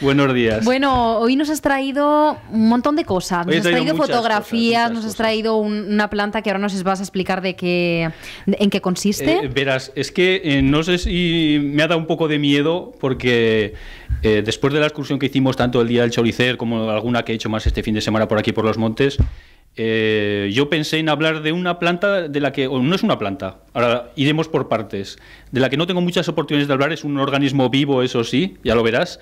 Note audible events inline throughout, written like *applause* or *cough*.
Buenos días. Bueno, hoy nos has traído un montón de cosas. Nos has traído fotografías, nos has traído una planta que ahora nos vas a explicar de qué, en qué consiste. Eh, verás, es que eh, no sé si me ha dado un poco de miedo porque eh, después de la excursión que hicimos tanto el día del Choricer como alguna que he hecho más este fin de semana por aquí por los montes, eh, yo pensé en hablar de una planta de la que, no es una planta, ahora iremos por partes, de la que no tengo muchas oportunidades de hablar, es un organismo vivo, eso sí, ya lo verás,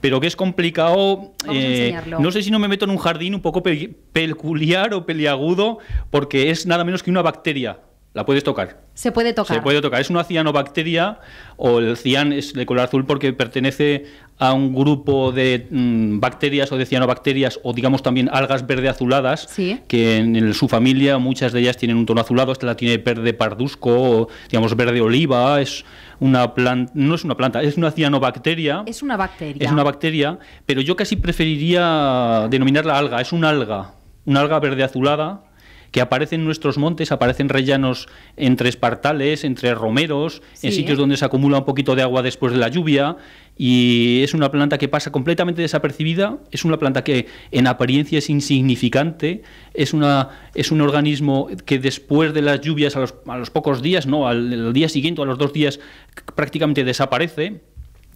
pero que es complicado, eh, no sé si no me meto en un jardín un poco peculiar o peliagudo, porque es nada menos que una bacteria, la puedes tocar. Se puede tocar. Se puede tocar. Es una cianobacteria o el cian es de color azul porque pertenece a un grupo de mm, bacterias o de cianobacterias o digamos también algas verde azuladas que en, su familia muchas de ellas tienen un tono azulado. Esta la tiene verde pardusco, digamos verde oliva. Es una planta, no es una planta, es una cianobacteria. Es una bacteria. Es una bacteria, pero yo casi preferiría denominarla alga. Es una alga, una alga verde azulada que aparecen nuestros montes, aparecen rellanos entre espartales, entre romeros, en sitios donde se acumula un poquito de agua después de la lluvia. Y es una planta que pasa completamente desapercibida, es una planta que en apariencia es insignificante, es, una, es un organismo que después de las lluvias, a los, pocos días, no, al, día siguiente a los dos días, prácticamente desaparece.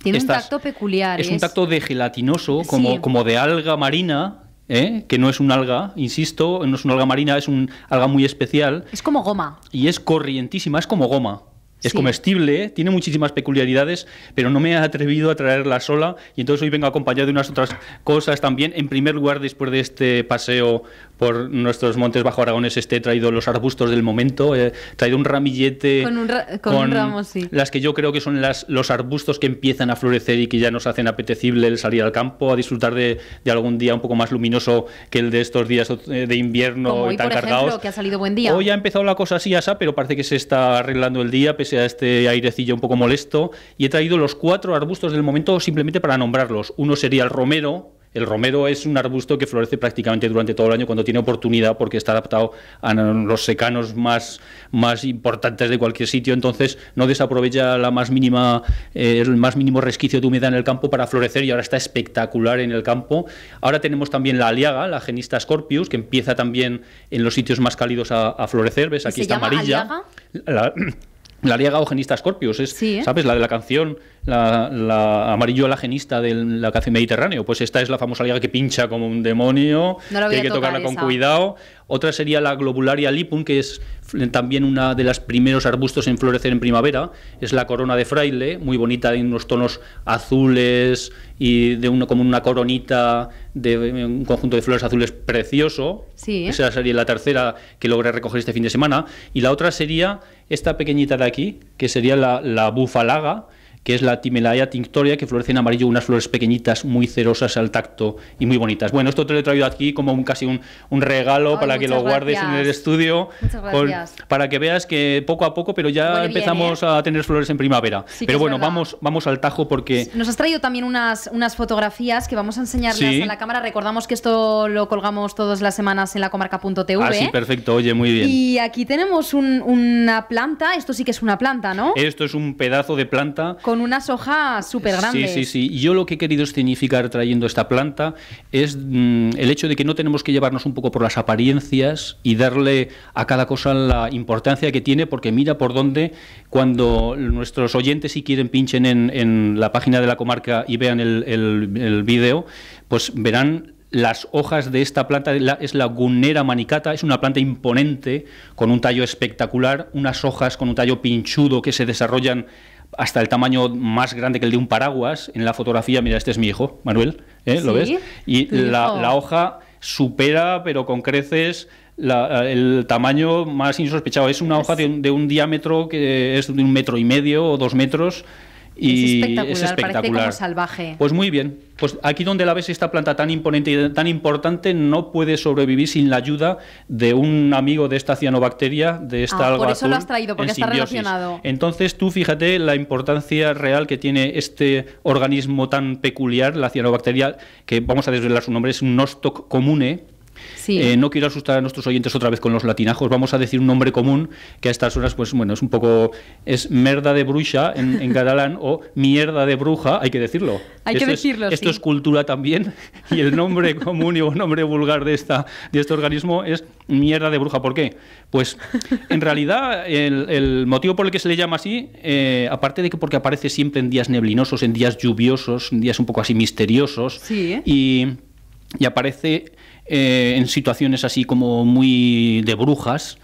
Tiene un tacto peculiar. Es, un tacto de gelatinoso, como, como de alga marina, ¿eh? que no es un alga, insisto, no es un alga marina, es un alga muy especial. Es como goma. Y es corrientísima, es como goma. Es comestible, tiene muchísimas peculiaridades, pero no me he atrevido a traerla sola y entonces hoy vengo acompañado de unas otras cosas también. En primer lugar, después de este paseo por nuestros montes bajo aragones este he traído los arbustos del momento, he traído un ramillete con, un sí. las que yo creo que son las, los arbustos que empiezan a florecer y que ya nos hacen apetecible el salir al campo, a disfrutar de, algún día un poco más luminoso que el de estos días eh, de invierno tan cargados. ha salido buen día. Hoy ha empezado la cosa así, pero parece que se está arreglando el día pese a este airecillo un poco molesto y he traído los cuatro arbustos del momento simplemente para nombrarlos. Uno sería el romero, el romero es un arbusto que florece prácticamente durante todo el año cuando tiene oportunidad porque está adaptado a los secanos más, más importantes de cualquier sitio, entonces no desaprovecha la más mínima, eh, el más mínimo resquicio de humedad en el campo para florecer y ahora está espectacular en el campo. Ahora tenemos también la aliaga, la genista Scorpius, que empieza también en los sitios más cálidos a, florecer, ves, aquí está amarilla. La, la aliaga o genista Scorpius, es, sí, ¿eh? ¿sabes? La de la canción la, la amarillo alagenista del la mediterráneo. Pues esta es la famosa liga que pincha como un demonio, que hay que tocarla con cuidado. Otra sería la globularia lipum, que es también una de los primeros arbustos en florecer en primavera. Es la corona de fraile, muy bonita, en unos tonos azules y de uno, como una coronita de un conjunto de flores azules precioso. Esa sería la tercera que logré recoger este fin de semana. Y la otra sería esta pequeñita de aquí, que sería la, la bufalaga que es la Timelaya tinctoria, que florece en amarillo, unas flores pequeñitas, muy cerosas al tacto y muy bonitas. Bueno, esto te lo he traído aquí como un, casi un, regalo para que lo guardes en el estudio, para que veas que poco a poco, pero ya empezamos ¿eh? a tener flores en primavera. pero bueno, vamos, vamos al tajo porque... Nos has traído también unas, unas fotografías que vamos a enseñarles en la cámara. Recordamos que esto lo colgamos todas las semanas en la comarca.tv. Ah, sí, perfecto, oye, muy bien. Y aquí tenemos una planta, esto sí que es una planta, ¿no? Esto es un pedazo de planta con unas hojas súper grandes. Sí, sí, sí. Yo lo que he querido significar trayendo esta planta es mm, el hecho de que no tenemos que llevarnos un poco por las apariencias y darle a cada cosa la importancia que tiene, porque mira por dónde, cuando nuestros oyentes, si quieren, pinchen en, la página de la comarca y vean el, video, vídeo, pues verán las hojas de esta planta es la Gunnera manicata, es una planta imponente, con un tallo espectacular, unas hojas con un tallo pinchudo que se desarrollan hasta el tamaño más grande que el de un paraguas. En la fotografía, mira, este es mi hijo, Manuel, ¿eh? ¿lo ves? Y la, hoja supera, pero con creces, el tamaño más insospechado. Es una hoja de un, de un, diámetro que es de un metro y medio o dos metros es espectacular, parece salvaje. Pues muy bien, pues aquí donde la ves esta planta tan imponente y tan importante no puede sobrevivir sin la ayuda de un amigo de esta cianobacteria, de esta ah, Por eso lo has traído, porque está relacionado. Entonces tú fíjate la importancia real que tiene este organismo tan peculiar, la cianobacteria, que vamos a desvelar su nombre, es un nostoc comune, eh, no quiero asustar a nuestros oyentes otra vez con los latinajos, vamos a decir un nombre común que a estas horas, pues bueno, es un poco. es merda de bruja en, catalán o mierda de bruja, hay que decirlo. Hay esto que decirlo. Es, Esto es cultura también *laughs* y el nombre común y el nombre vulgar de, esta, de este organismo es mierda de bruja. ¿Por qué? Pues en realidad el, motivo por el que se le llama así, eh, aparte de que porque aparece siempre en días neblinosos, en días lluviosos, en días un poco así misteriosos, sí, y, y, aparece eh, en situaciones así como muy de brujas,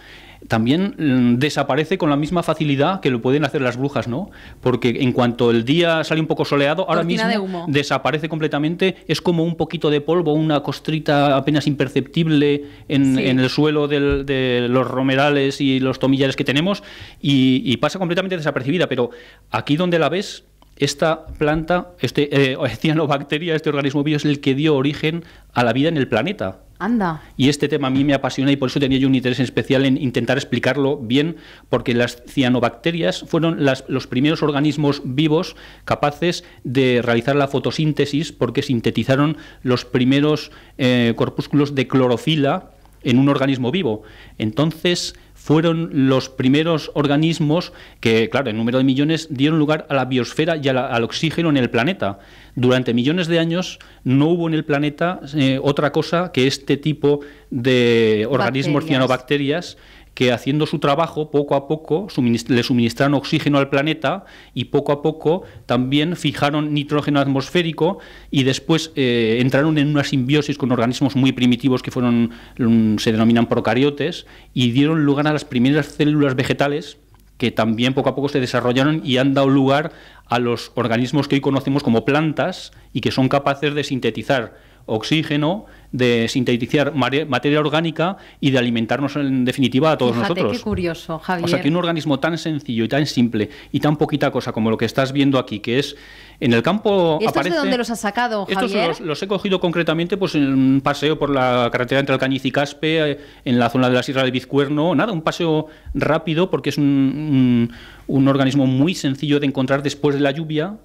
también mm, desaparece con la misma facilidad que lo pueden hacer las brujas, ¿no? Porque en cuanto el día sale un poco soleado, ahora mismo desaparece completamente, es como un poquito de polvo, una costrita apenas imperceptible en, el suelo de los romerales y los tomillares que tenemos y pasa completamente desapercibida, pero aquí donde la ves esta planta, este eh, *laughs* cianobacteria, este organismo vivo es el que dio origen a la vida en el planeta. Anda. Y este tema a mí me apasiona y por eso tenía yo un interés especial en intentar explicarlo bien, porque las cianobacterias fueron los primeros organismos vivos capaces de realizar la fotosíntesis porque sintetizaron los primeros eh, corpúsculos de clorofila en un organismo vivo. Entonces, fueron los primeros organismos que, claro, en número de millones, dieron lugar a la biosfera y al oxígeno en el planeta. Durante millones de años no hubo en el planeta eh, otra cosa que este tipo de organismos cianobacterias que haciendo su trabajo poco a poco le suministraron oxígeno al planeta y poco a poco también fijaron nitrógeno atmosférico y después eh, entraron en una simbiosis con organismos muy primitivos que fueron mm, se denominan procariotes y dieron lugar a las primeras células vegetales que también poco a poco se desarrollaron y han dado lugar a los organismos que hoy conocemos como plantas y que son capaces de sintetizar oxígeno, de sintetizar materia orgánica y de alimentarnos en definitiva a todos nosotros. Qué curioso, Javier. O sea, que un organismo tan sencillo y tan simple y tan poquita cosa como lo que estás viendo aquí, que es en el campo ¿Y estos de dónde los has sacado, Javier? Estos los, he cogido concretamente pues en un paseo por la carretera entre Alcañiz y Caspe, eh, en la zona de la Sierra de Bizcuerno, nada, un paseo rápido porque es un, un organismo muy sencillo de encontrar después de la lluvia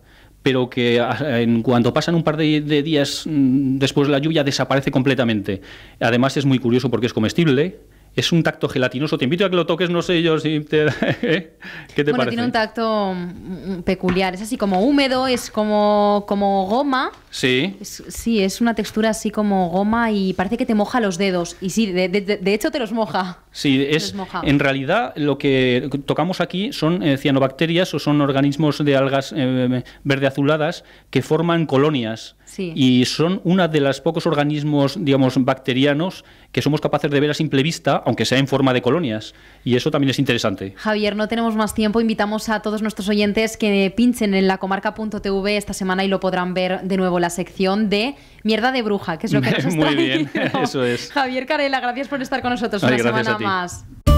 pero que ah, en cuanto pasan un par de, de días mm, después de la lluvia desaparece completamente. Además es muy curioso porque es comestible, es un tacto gelatinoso. Te invito a que lo toques, no sé yo si te... *laughs* ¿eh? ¿Qué te bueno, Tiene un tacto mm, mm, peculiar, es así como húmedo, es como, como goma. Sí. sí, es una textura así como goma y parece que te moja los dedos. Y sí, de, hecho te los moja. Sí, es en realidad lo que tocamos aquí son eh, cianobacterias o son organismos de algas eh, verde azuladas que forman colonias y son una de las pocos organismos, digamos, bacterianos que somos capaces de ver a simple vista, aunque sea en forma de colonias. Y eso también es interesante. Javier, no tenemos más tiempo. Invitamos a todos nuestros oyentes que pinchen en lacomarca.tv esta semana y lo podrán ver de nuevo la sección de Mierda de Bruja, que es lo que *laughs* nos Muy bien, *laughs* eso es. Javier Carela, gracias por estar con nosotros una semana más.